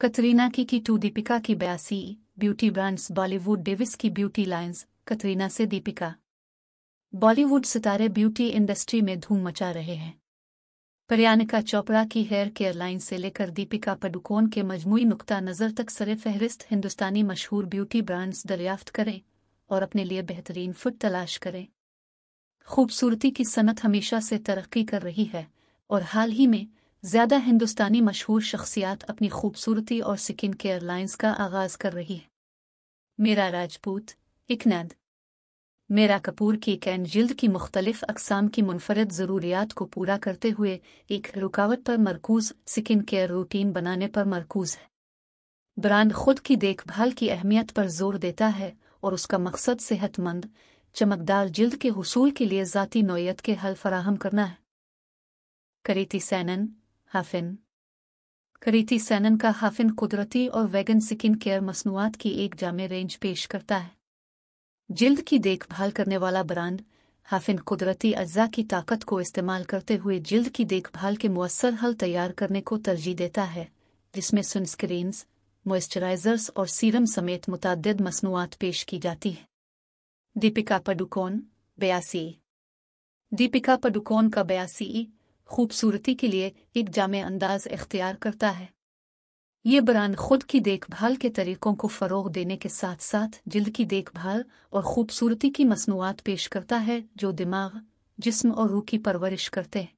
कतरीना की की टू दीपिका की बयासी ब्यूटी ब्रांड्स बॉलीवुड डेविस की ब्यूटी लाइंस कतरीना से दीपिका बॉलीवुड सितारे ब्यूटी इंडस्ट्री में धूम मचा रहे हैं प्रियानिका चोपड़ा की हेयर केयर लाइन से लेकर दीपिका पडुकोन के मजमू नुकता नज़र तक सरे फहरिस्त हिंदुस्तानी मशहूर ब्यूटी ब्रांड्स दरियाफ्त करें और अपने लिए बेहतरीन फुट तलाश करें खूबसूरती की सनत हमेशा से तरक्की कर रही है और हाल ही में ज्यादा हिंदुस्तानी मशहूर शख्सियात अपनी खूबसूरती और सिकिन केयर लाइन्स का आगाज कर रही है मेरा राजपूत इकनद मेरा कपूर की एक एन जिल्द की मुख्तलिफ अकसाम की मुनफरद ज़रूरियात को पूरा करते हुए एक रुकावट पर मरकूज सिकिन केयर रूटीन बनाने पर मरकूज है ब्रांड खुद की देखभाल की अहमियत पर जोर देता है और उसका मकसद सेहतमंद चमकदार जिल्द के हसूल के लिए ज़ाती नोयत के हल फराहम करना है करेती सैनन हाफिन करीती सैनन का हाफिन कुदरती और वैगन स्किन केयर मसनूआत की एक जामे रेंज पेश करता है जिल्द की देखभाल करने वाला ब्रांड हाफिन कुदरती अज्जा की ताकत को इस्तेमाल करते हुए जिल्द की देखभाल के मुसर हल तैयार करने को तरजीह देता है जिसमें सनस्क्रीन मॉइस्चराइजर्स और सीरम समेत मुतद मसनूआत पेश की जाती है दीपिका पडुकोन बयासी दीपिका पडुकोन का बयासी खूबसूरती के लिए एक जाम अंदाज इख्तियार करता है ये ब्रांड खुद की देखभाल के तरीकों को फ़रोग देने के साथ साथ जल्द की देखभाल और खूबसूरती की मसनूआत पेश करता है जो दिमाग जिस्म और रूह की परवरिश करते हैं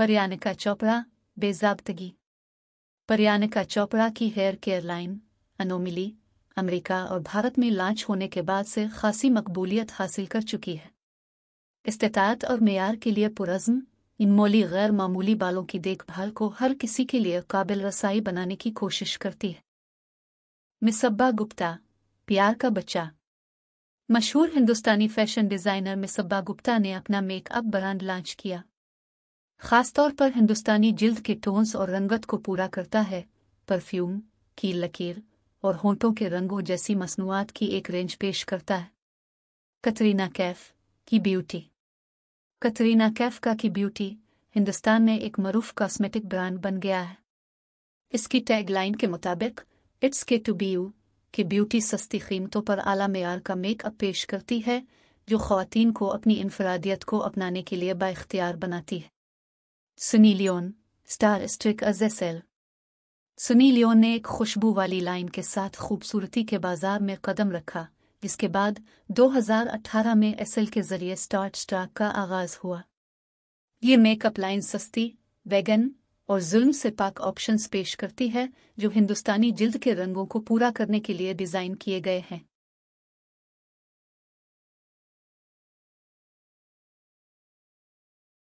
परियानिका चोपड़ा बेजाबतगी परियानिका चोपड़ा की hair care line anomaly America और भारत में लॉन्च होने के बाद से खासी मकबूलियत हासिल कर चुकी है इस्तात और मैार के लिए पुरज़म इन मौली गैर मामूली बालों की देखभाल को हर किसी के लिए काबिल रसाई बनाने की कोशिश करती है मिसब्बा गुप्ता प्यार का बच्चा मशहूर हिंदुस्तानी फैशन डिजाइनर मिसब्बा गुप्ता ने अपना मेकअप ब्रांड लॉन्च किया खासतौर पर हिंदुस्तानी जिल्द के टोन्स और रंगत को पूरा करता है परफ्यूम की लकीर और होंठों के रंगों जैसी मसनूआत की एक रेंज पेश करता है कतरीना कैफ की ब्यूटी कतरीना कैफ का की ब्यूटी हिंदुस्तान में एक मरूफ कॉस्मेटिक ब्रांड बन गया है इसकी टैगलाइन के मुताबिक it's K to be you की ब्यूटी सस्ती कीमतों पर आला मैार का मेकअप पेश करती है जो खातन को अपनी इनफरादियत को अपनाने के लिए बाख्तियार बनाती है सुनी लियोन स्टार स्ट्रिक अजेसेल सुनी लियोन ने एक खुशबू वाली लाइन के साथ खूबसूरती के बाजार में कदम रखा जिसके बाद 2018 में एसएल के जरिए स्टार्ट स्टाक का आगाज हुआ ये मेकअप लाइन सस्ती वैगन और जुल्म से पाक ऑप्शंस पेश करती है जो हिंदुस्तानी जिल्द के रंगों को पूरा करने के लिए डिज़ाइन किए गए हैं